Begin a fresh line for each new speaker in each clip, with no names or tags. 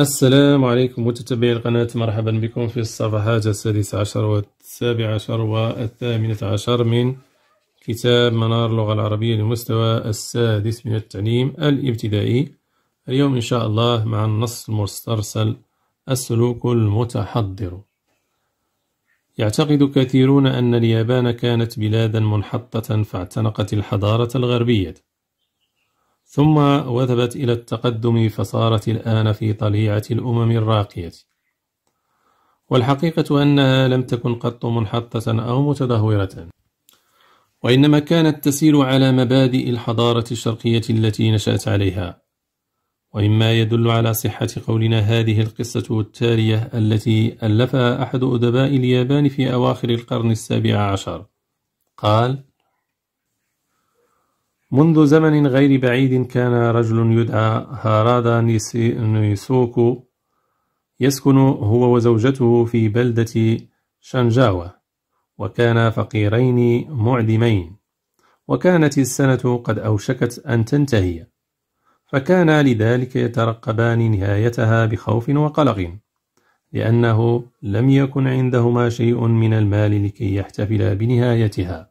السلام عليكم متتبعي القناة مرحبا بكم في الصفحات السادسة عشر والسابعة عشر والثامنة عشر من كتاب منار اللغة العربية للمستوى السادس من التعليم الابتدائي اليوم إن شاء الله مع النص المسترسل السلوك المتحضر يعتقد كثيرون أن اليابان كانت بلادا منحطة فاعتنقت الحضارة الغربية ثم وثبت إلى التقدم فصارت الآن في طليعة الأمم الراقية والحقيقة أنها لم تكن قط منحطة أو متدهورة وإنما كانت تسير على مبادئ الحضارة الشرقية التي نشأت عليها وإما يدل على صحة قولنا هذه القصة التالية التي ألفها أحد أدباء اليابان في أواخر القرن السابع عشر قال منذ زمن غير بعيد كان رجل يدعى هارادا نيسوكو يسكن هو وزوجته في بلدة شانجاوا وكانا فقيرين معدمين وكانت السنة قد أوشكت أن تنتهي فكانا لذلك يترقبان نهايتها بخوف وقلق لأنه لم يكن عندهما شيء من المال لكي يحتفلا بنهايتها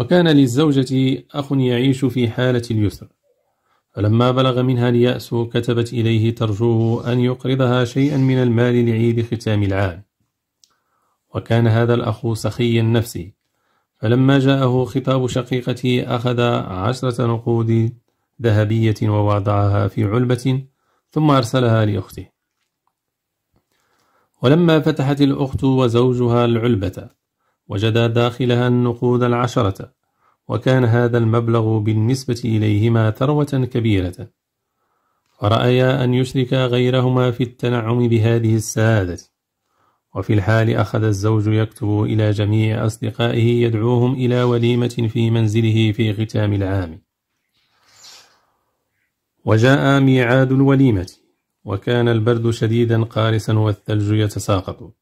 وكان للزوجة أخ يعيش في حالة اليسر فلما بلغ منها اليأس كتبت إليه ترجوه أن يقرضها شيئا من المال لعيد ختام العام وكان هذا الأخ سخي النفس فلما جاءه خطاب شقيقته أخذ عشرة نقود ذهبية ووضعها في علبة ثم أرسلها لأخته ولما فتحت الأخت وزوجها العلبة وجدا داخلها النقود العشرة وكان هذا المبلغ بالنسبة إليهما ثروة كبيرة فرأيا أن يشرك غيرهما في التنعم بهذه السعادة وفي الحال أخذ الزوج يكتب إلى جميع أصدقائه يدعوهم إلى وليمة في منزله في ختام العام وجاء ميعاد الوليمة وكان البرد شديدا قارسا والثلج يتساقط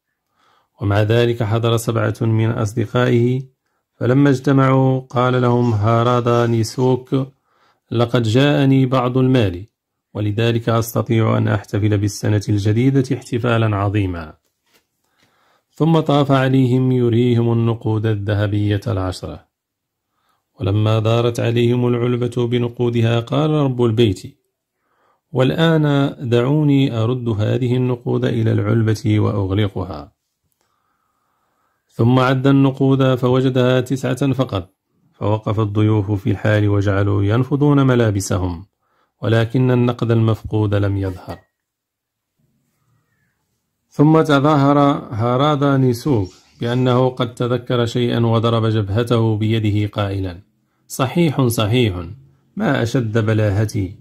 ومع ذلك حضر سبعة من أصدقائه فلما اجتمعوا قال لهم هارادا نيسوك لقد جاءني بعض المال ولذلك أستطيع أن أحتفل بالسنة الجديدة احتفالا عظيما ثم طاف عليهم يريهم النقود الذهبية العشرة ولما دارت عليهم العلبة بنقودها قال رب البيت والآن دعوني أرد هذه النقود إلى العلبة وأغلقها ثم عد النقود فوجدها تسعة فقط فوقف الضيوف في الحال وجعلوا ينفضون ملابسهم ولكن النقد المفقود لم يظهر ثم تظاهر هارادا نيسوك بأنه قد تذكر شيئا وضرب جبهته بيده قائلا صحيح صحيح ما أشد بلاهتي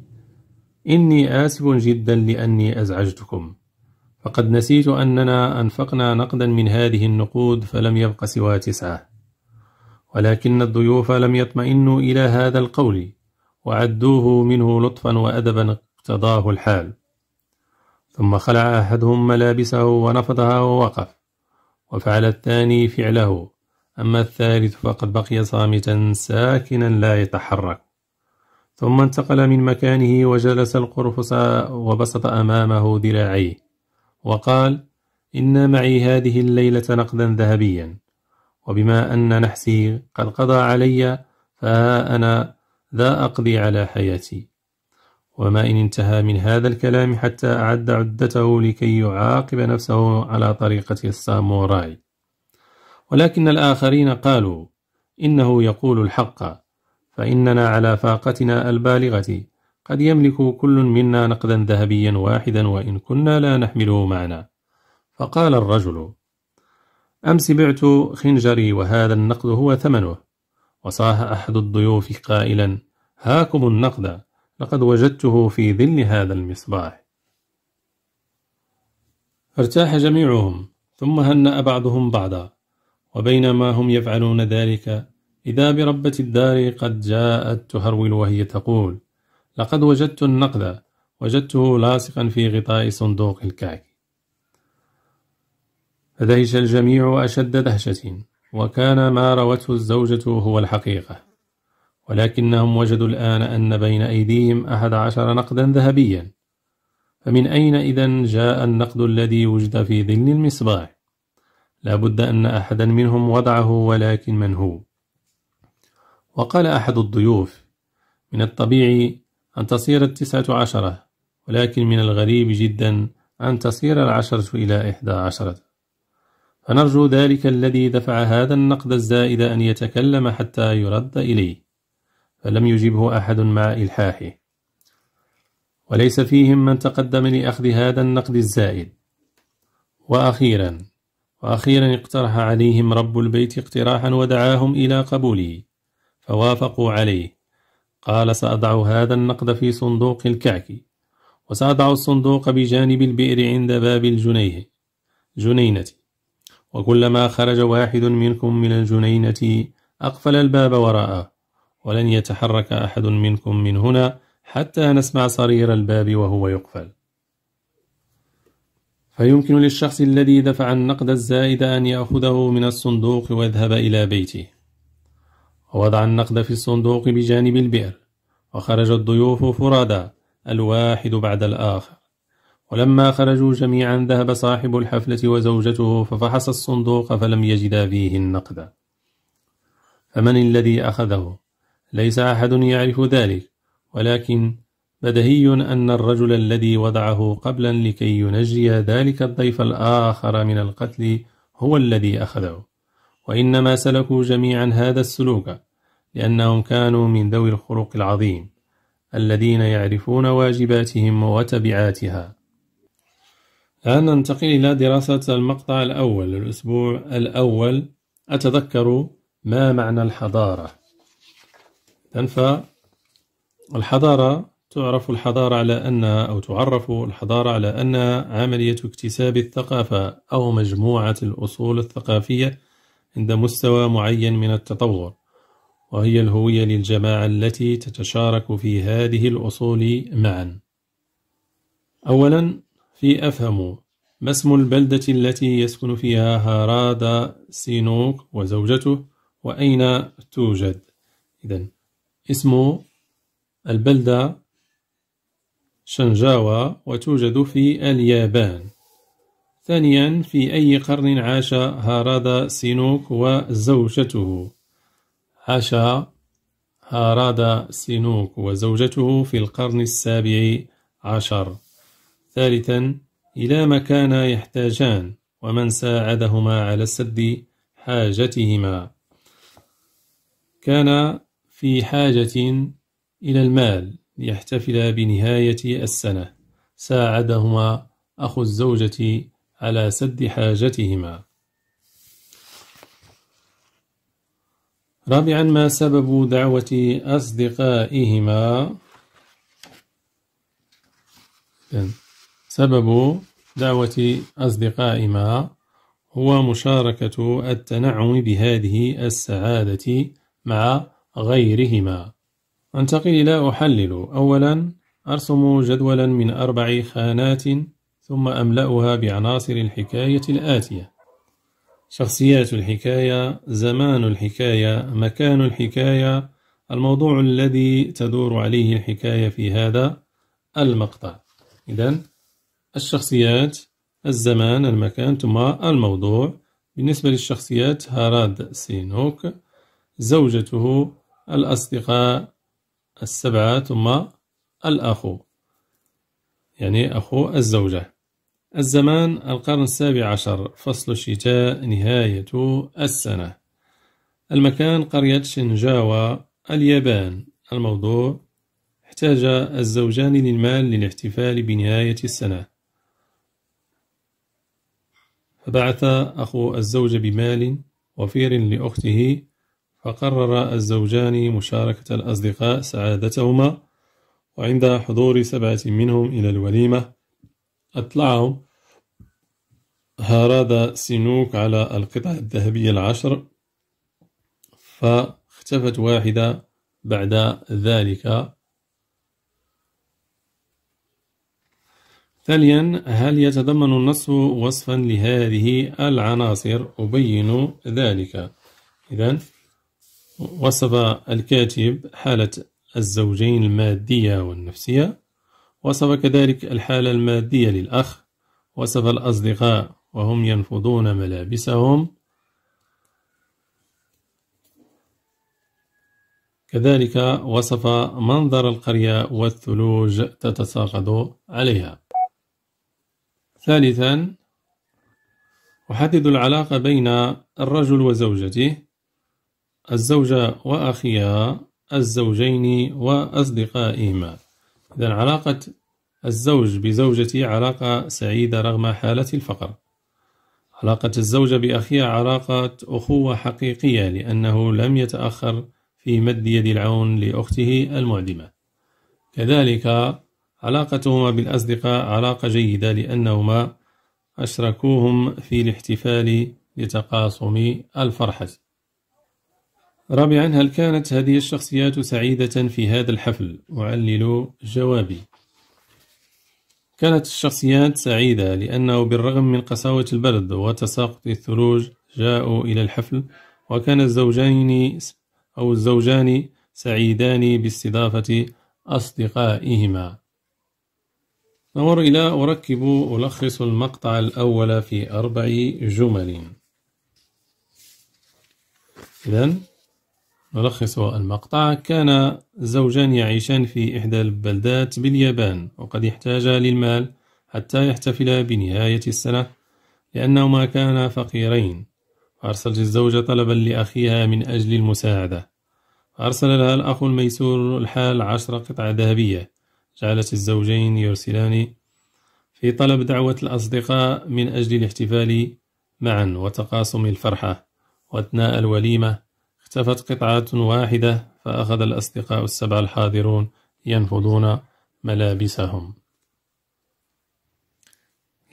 إني آسف جدا لأني أزعجتكم فقد نسيت أننا أنفقنا نقدا من هذه النقود فلم يبق سوى تسعة ولكن الضيوف لم يطمئنوا إلى هذا القول وعدوه منه لطفا وأدبا اقتضاه الحال ثم خلع أحدهم ملابسه ونفضها ووقف وفعل الثاني فعله أما الثالث فقد بقي صامتا ساكنا لا يتحرك ثم انتقل من مكانه وجلس القرفص وبسط أمامه ذراعيه وقال إن معي هذه الليلة نقدا ذهبيا وبما أن نحسي قد قضى علي فها أنا ذا أقضي على حياتي وما إن انتهى من هذا الكلام حتى أعد عدته لكي يعاقب نفسه على طريقة الساموراي ولكن الآخرين قالوا إنه يقول الحق فإننا على فاقتنا البالغة قد يملك كل منا نقدا ذهبيا واحدا وإن كنا لا نحمله معنا فقال الرجل أمس بعت خنجري وهذا النقد هو ثمنه وصاح أحد الضيوف قائلا هاكم النقد لقد وجدته في ظل هذا المصباح ارتاح جميعهم ثم هنأ بعضهم بعضا وبينما هم يفعلون ذلك إذا بربة الدار قد جاءت تهرول وهي تقول لقد وجدت النقد. وجدته لاصقا في غطاء صندوق الكعك. فدهش الجميع أشد دهشة، وكان ما روته الزوجة هو الحقيقة. ولكنهم وجدوا الآن أن بين أيديهم أحد عشر نقدا ذهبيا. فمن أين إذا جاء النقد الذي وجد في ظل المصباح؟ لا بد أن أحدا منهم وضعه ولكن من هو؟ وقال أحد الضيوف: من الطبيعي أن تصير التسعة عشرة ولكن من الغريب جدا أن تصير العشرة إلى إحدى عشرة فنرجو ذلك الذي دفع هذا النقد الزائد أن يتكلم حتى يرد إليه فلم يجبه أحد مع إلحاحه وليس فيهم من تقدم لأخذ هذا النقد الزائد وأخيرا وأخيرا اقترح عليهم رب البيت اقتراحا ودعاهم إلى قبوله فوافقوا عليه قال سأضع هذا النقد في صندوق الكعك وسأضع الصندوق بجانب البئر عند باب الجنيه جنينة وكلما خرج واحد منكم من الجنينة أقفل الباب وراءه ولن يتحرك أحد منكم من هنا حتى نسمع صرير الباب وهو يقفل فيمكن للشخص الذي دفع النقد الزائد أن يأخذه من الصندوق ويذهب إلى بيته ووضع النقد في الصندوق بجانب البئر وخرج الضيوف فرادى الواحد بعد الآخر ولما خرجوا جميعا ذهب صاحب الحفلة وزوجته ففحص الصندوق فلم يجدا فيه النقد فمن الذي أخذه؟ ليس أحد يعرف ذلك ولكن بدهي أن الرجل الذي وضعه قبلا لكي ينجي ذلك الضيف الآخر من القتل هو الذي أخذه وإنما سلكوا جميعا هذا السلوك لأنهم كانوا من ذوي الخلق العظيم الذين يعرفون واجباتهم وتبعاتها الآن ننتقل إلى دراسة المقطع الأول الأسبوع الأول أتذكر ما معنى الحضارة تنفى الحضارة تعرف الحضارة على أنها أو تعرف الحضارة على أنها عملية اكتساب الثقافة أو مجموعة الأصول الثقافية عند مستوى معين من التطور وهي الهوية للجماعة التي تتشارك في هذه الأصول معا أولا في أفهم ما اسم البلدة التي يسكن فيها هارادا سينوك وزوجته وأين توجد إذا اسم البلدة شنجاوا وتوجد في اليابان ثانيا في أي قرن عاش هارادا سينوك وزوجته عاش هارادا سينوك وزوجته في القرن السابع عشر ثالثا إلى ما كان يحتاجان ومن ساعدهما على سد حاجتهما كان في حاجة إلى المال ليحتفل بنهاية السنة ساعدهما أخو الزوجة على سد حاجتهما رابعا ما سبب دعوة أصدقائهما سبب دعوة أصدقائهما هو مشاركة التنعم بهذه السعادة مع غيرهما أنتقل إلى أحلل أولا أرسم جدولا من أربع خانات ثم أملأها بعناصر الحكاية الآتية شخصيات الحكاية زمان الحكاية مكان الحكاية الموضوع الذي تدور عليه الحكاية في هذا المقطع إذا الشخصيات الزمان المكان ثم الموضوع بالنسبة للشخصيات هاراد سينوك زوجته الأصدقاء السبعة ثم الأخو يعني أخو الزوجة الزمان القرن السابع عشر فصل الشتاء نهاية السنة المكان قرية شنجاوا اليابان الموضوع احتاج الزوجان للمال للاحتفال بنهاية السنة فبعث أخو الزوج بمال وفير لأخته فقرر الزوجان مشاركة الأصدقاء سعادتهما وعند حضور سبعة منهم إلى الوليمة أطلعوا هارادا سينوك على القطع الذهبية العشر فاختفت واحدة بعد ذلك ثانيا هل يتضمن النص وصفا لهذه العناصر أبين ذلك إذا وصف الكاتب حالة الزوجين المادية والنفسية وصف كذلك الحالة المادية للأخ وصف الأصدقاء وهم ينفضون ملابسهم كذلك وصف منظر القرية والثلوج تتساقط عليها ثالثا أحدد العلاقة بين الرجل وزوجته الزوجة وأخيها الزوجين وأصدقائهما إذا علاقة الزوج بزوجته علاقة سعيدة رغم حالة الفقر علاقة الزوجة بأخيها علاقة أخوة حقيقية لأنه لم يتأخر في مد يد العون لأخته المعدمة كذلك علاقتهما بالأصدقاء علاقة جيدة لأنهما أشركوهم في الاحتفال لتقاسم الفرحة رابعا هل كانت هذه الشخصيات سعيدة في هذا الحفل؟ أعلل جوابي كانت الشخصيات سعيدة لأنه بالرغم من قساوة البرد وتساقط الثلوج جاءوا إلى الحفل وكان الزوجين أو الزوجان سعيدان باستضافة أصدقائهما نمر إلى أركب ألخص المقطع الأول في أربع جمل إذن نلخص المقطع كان زوجان يعيشان في إحدى البلدات باليابان وقد احتاجا للمال حتى يحتفلا بنهاية السنة لأنهما كانا فقيرين أرسلت الزوجة طلبا لأخيها من أجل المساعدة أرسل لها الأخ الميسور الحال عشر قطع ذهبية جعلت الزوجين يرسلان في طلب دعوة الأصدقاء من أجل الاحتفال معا وتقاسم الفرحة وأثناء الوليمة اختفت قطعة واحدة فأخذ الأصدقاء السبع الحاضرون ينفضون ملابسهم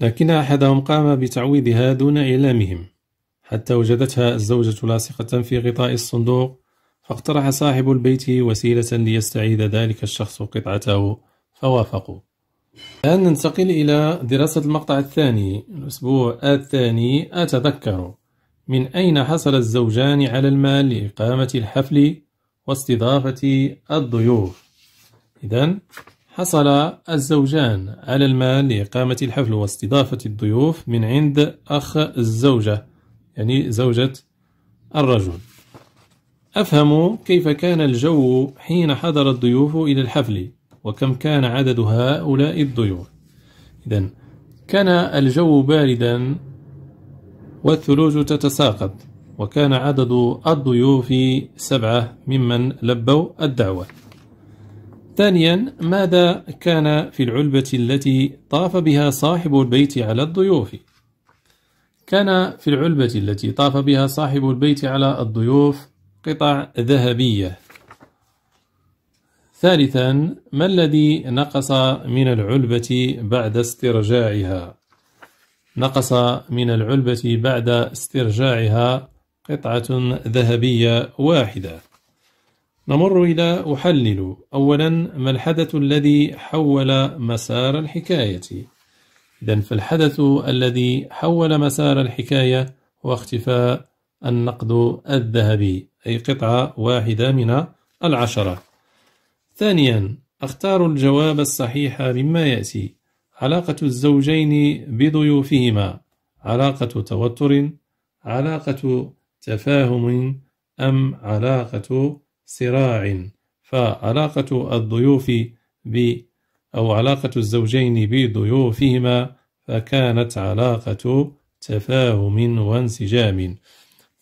لكن أحدهم قام بتعويضها دون إعلامهم حتى وجدتها الزوجة لاصقة في غطاء الصندوق فاقترح صاحب البيت وسيلة ليستعيد ذلك الشخص قطعته فوافقوا الآن ننتقل إلى دراسة المقطع الثاني الأسبوع الثاني أتذكر من أين حصل الزوجان على المال لإقامة الحفل واستضافة الضيوف إذا حصل الزوجان على المال لإقامة الحفل واستضافة الضيوف من عند أخ الزوجة يعني زوجة الرجل أفهم كيف كان الجو حين حضر الضيوف إلى الحفل وكم كان عدد هؤلاء الضيوف إذا كان الجو باردا والثلوج تتساقط وكان عدد الضيوف سبعة ممن لبوا الدعوة ثانيا ماذا كان في العلبة التي طاف بها صاحب البيت على الضيوف كان في العلبة التي طاف بها صاحب البيت على الضيوف قطع ذهبية ثالثا ما الذي نقص من العلبة بعد استرجاعها نقص من العلبة بعد استرجاعها قطعة ذهبية واحدة نمر إلى أحلل أولا ما الحدث الذي حول مسار الحكاية إذا فالحدث الذي حول مسار الحكاية هو اختفاء النقد الذهبي أي قطعة واحدة من العشرة ثانيا أختار الجواب الصحيح مما يأتي علاقة الزوجين بضيوفهما علاقة توتر علاقة تفاهم أم علاقة صراع فعلاقة الضيوف ب أو علاقة الزوجين بضيوفهما فكانت علاقة تفاهم وانسجام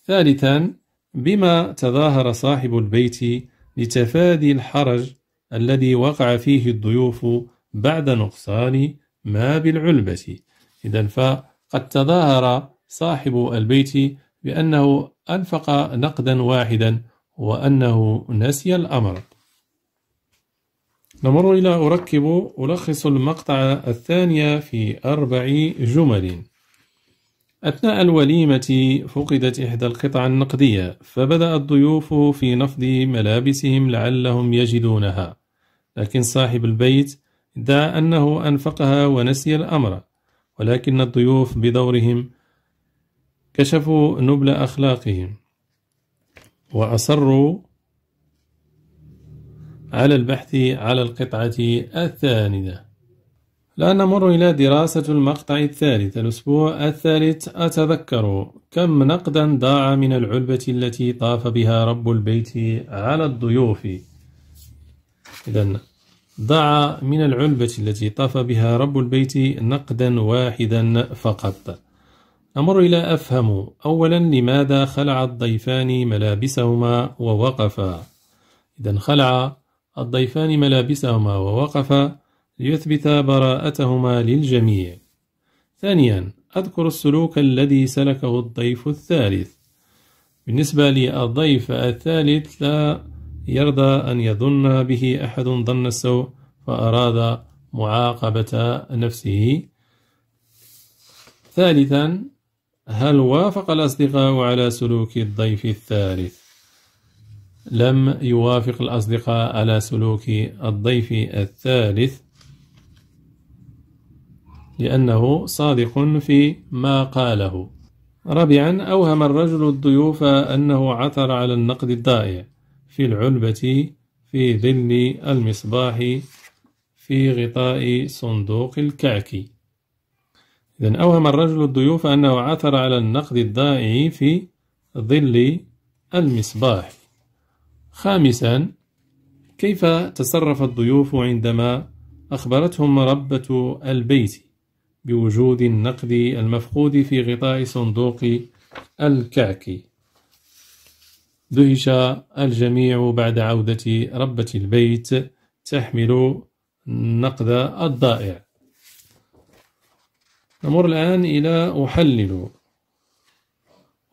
ثالثا بما تظاهر صاحب البيت لتفادي الحرج الذي وقع فيه الضيوف بعد نقصان ما بالعلبة إذا فقد تظاهر صاحب البيت بأنه أنفق نقدا واحدا وأنه نسي الأمر نمر إلى أركب ألخص المقطع الثانية في أربع جمل أثناء الوليمة فقدت إحدى القطع النقدية فبدأ الضيوف في نفض ملابسهم لعلهم يجدونها لكن صاحب البيت ادعى أنه أنفقها ونسي الأمر ولكن الضيوف بدورهم كشفوا نبل أخلاقهم وأصروا على البحث على القطعة الثانية الآن نمر إلى دراسة المقطع الثالث الأسبوع الثالث أتذكر كم نقدا ضاع من العلبة التي طاف بها رب البيت على الضيوف إذن ضع من العلبة التي طاف بها رب البيت نقدا واحدا فقط أمر إلى أفهم أولا لماذا خلع الضيفان ملابسهما ووقفا إذا خلع الضيفان ملابسهما ووقفا ليثبت براءتهما للجميع ثانيا أذكر السلوك الذي سلكه الضيف الثالث بالنسبة للضيف الثالث لا يرضى أن يظن به أحد ظن السوء فأراد معاقبة نفسه ثالثا هل وافق الأصدقاء على سلوك الضيف الثالث لم يوافق الأصدقاء على سلوك الضيف الثالث لأنه صادق في ما قاله رابعا أوهم الرجل الضيوف أنه عثر على النقد الضائع في العلبة في ظل المصباح في غطاء صندوق الكعك إذا أوهم الرجل الضيوف أنه عثر على النقد الضائع في ظل المصباح خامسا كيف تصرف الضيوف عندما أخبرتهم ربة البيت بوجود النقد المفقود في غطاء صندوق الكعك دهش الجميع بعد عودة ربة البيت تحمل النقد الضائع نمر الآن إلى أحلل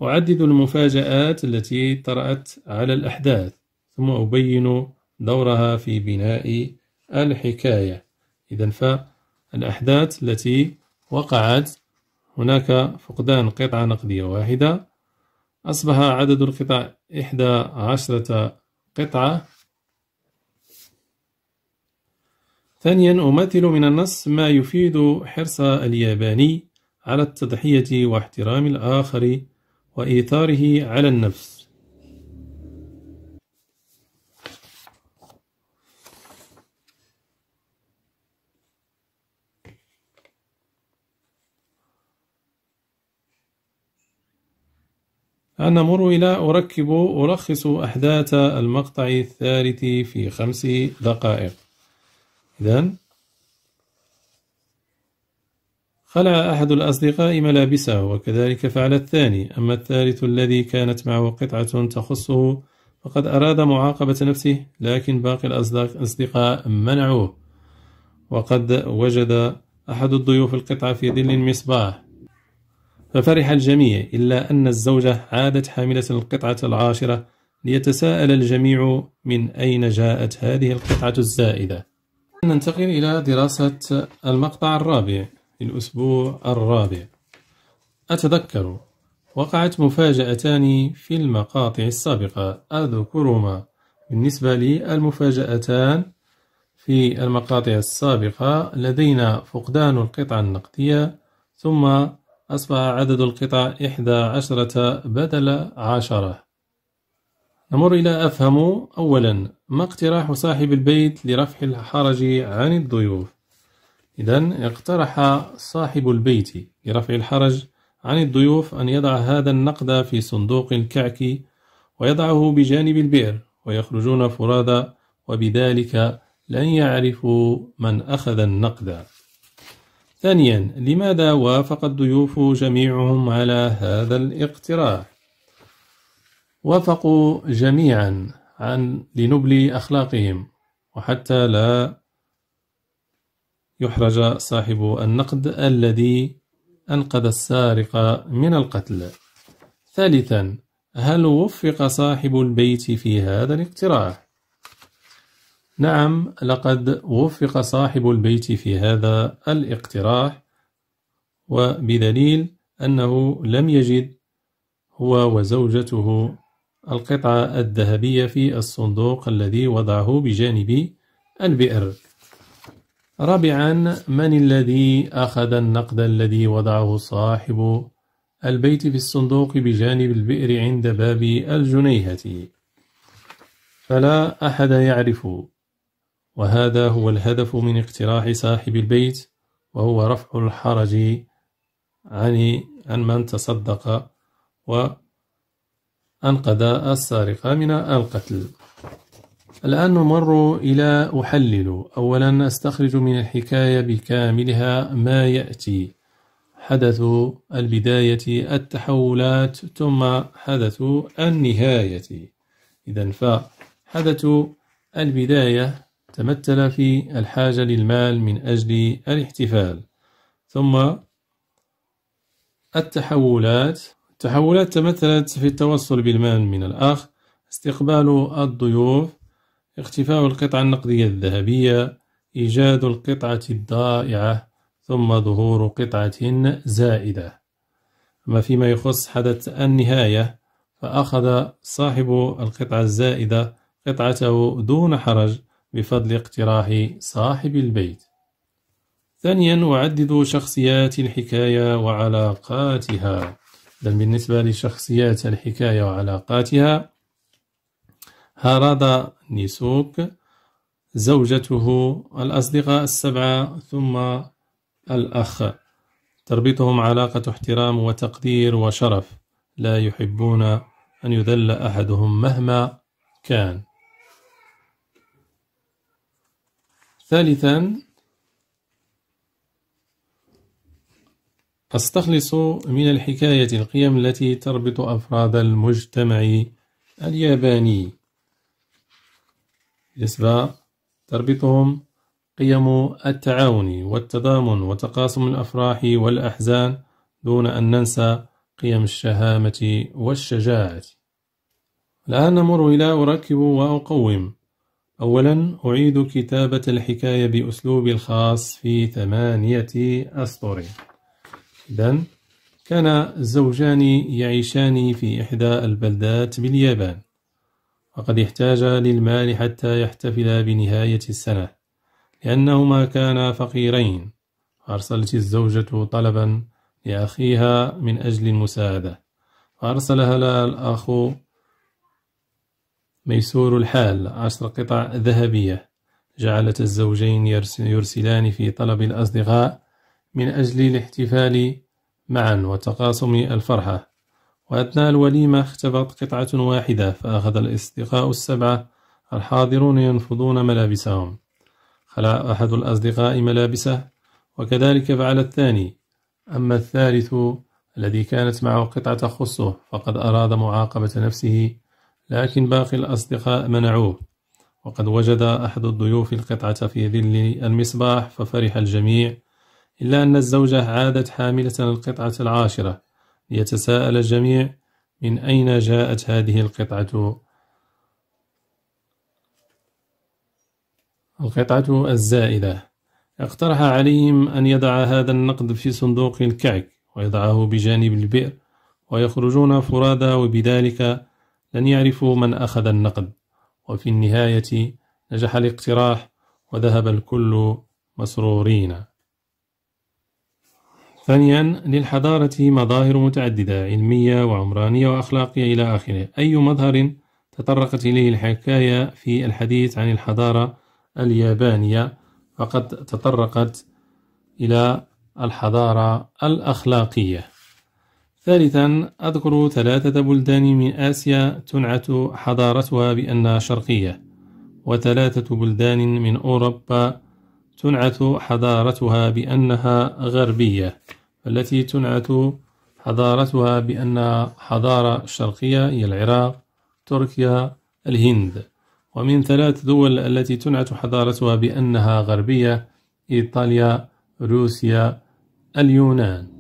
أعدد المفاجآت التي طرأت على الأحداث ثم أبين دورها في بناء الحكاية إذا فالأحداث التي وقعت هناك فقدان قطعة نقدية واحدة أصبح عدد القطع إحدى عشرة قطعة ثانيا أمثل من النص ما يفيد حرص الياباني على التضحية واحترام الآخر وإيثاره على النفس أن مروي أركب ألخص أحداث المقطع الثالث في خمس دقائق إذن خلع أحد الأصدقاء ملابسه وكذلك فعل الثاني أما الثالث الذي كانت معه قطعة تخصه فقد أراد معاقبة نفسه لكن باقي الأصدقاء منعوه وقد وجد أحد الضيوف القطعة في ظل المصباح ففرح الجميع إلا أن الزوجة عادت حاملة القطعة العاشرة ليتساءل الجميع من أين جاءت هذه القطعة الزائدة ننتقل إلى دراسة المقطع الرابع الأسبوع الرابع أتذكر وقعت مفاجأتان في المقاطع السابقة أذكرهما بالنسبة لي المفاجأتان في المقاطع السابقة لدينا فقدان القطعة النقدية ثم أصبح عدد القطع إحدى عشرة بدل عشرة نمر إلى أفهم أولا ما اقتراح صاحب البيت لرفع الحرج عن الضيوف إذا اقترح صاحب البيت لرفع الحرج عن الضيوف أن يضع هذا النقد في صندوق الكعك ويضعه بجانب البئر ويخرجون فرادى وبذلك لن يعرفوا من أخذ النقد ثانيا لماذا وافق الضيوف جميعهم على هذا الاقتراح وافقوا جميعا عن لنبل أخلاقهم وحتى لا يحرج صاحب النقد الذي أنقذ السارق من القتل ثالثا هل وفق صاحب البيت في هذا الاقتراح نعم لقد وفق صاحب البيت في هذا الاقتراح وبدليل أنه لم يجد هو وزوجته القطعة الذهبية في الصندوق الذي وضعه بجانب البئر رابعا من الذي أخذ النقد الذي وضعه صاحب البيت في الصندوق بجانب البئر عند باب الجنيهة فلا أحد يعرف وهذا هو الهدف من اقتراح صاحب البيت وهو رفع الحرج عن عن من تصدق وأنقذ السارق من القتل الآن نمر إلى أحلل أولا أستخرج من الحكاية بكاملها ما يأتي حدث البداية التحولات ثم حدث النهاية إذا فحدث البداية تمثل في الحاجة للمال من أجل الاحتفال ثم التحولات التحولات تمثلت في التوصل بالمال من الأخ استقبال الضيوف اختفاء القطعة النقدية الذهبية إيجاد القطعة الضائعة ثم ظهور قطعة زائدة أما فيما يخص حدث النهاية فأخذ صاحب القطعة الزائدة قطعته دون حرج بفضل اقتراح صاحب البيت ثانيا أعدد شخصيات الحكاية وعلاقاتها إذن بالنسبة لشخصيات الحكاية وعلاقاتها هارادا نيسوك زوجته الأصدقاء السبعة ثم الأخ تربطهم علاقة احترام وتقدير وشرف لا يحبون أن يذل أحدهم مهما كان ثالثا أستخلص من الحكاية القيم التي تربط أفراد المجتمع الياباني بالنسبة تربطهم قيم التعاون والتضامن وتقاسم الأفراح والأحزان دون أن ننسى قيم الشهامة والشجاعة الآن نمر إلى أركب وأقوم أولا أعيد كتابة الحكاية بأسلوبي الخاص في ثمانية أسطر إذا كان الزوجان يعيشان في إحدى البلدات باليابان وقد احتاج للمال حتى يحتفل بنهاية السنة لأنهما كانا فقيرين أرسلت الزوجة طلبا لأخيها من أجل المساعدة فأرسلها الأخ ميسور الحال عشر قطع ذهبية جعلت الزوجين يرسلان في طلب الأصدقاء من أجل الاحتفال معا وتقاسم الفرحة وأثناء الوليمة اختبت قطعة واحدة فأخذ الأصدقاء السبعة الحاضرون ينفضون ملابسهم خلع أحد الأصدقاء ملابسه وكذلك فعل الثاني أما الثالث الذي كانت معه قطعة خصه فقد أراد معاقبة نفسه لكن باقي الأصدقاء منعوه وقد وجد أحد الضيوف القطعة في ظل المصباح ففرح الجميع إلا أن الزوجة عادت حاملة القطعة العاشرة ليتساءل الجميع من أين جاءت هذه القطعة القطعة الزائدة اقترح عليهم أن يضع هذا النقد في صندوق الكعك ويضعه بجانب البئر ويخرجون فرادى وبذلك لن يعرفوا من أخذ النقد وفي النهاية نجح الاقتراح وذهب الكل مسرورين ثانيا للحضارة مظاهر متعددة علمية وعمرانية وأخلاقية إلى آخره أي مظهر تطرقت إليه الحكاية في الحديث عن الحضارة اليابانية فقد تطرقت إلى الحضارة الأخلاقية ثالثا أذكر ثلاثة بلدان من آسيا تنعت حضارتها بأنها شرقية وثلاثة بلدان من أوروبا تنعت حضارتها بأنها غربية التي تنعت حضارتها بأنها حضارة شرقية هي العراق تركيا الهند ومن ثلاث دول التي تنعت حضارتها بأنها غربية إيطاليا روسيا اليونان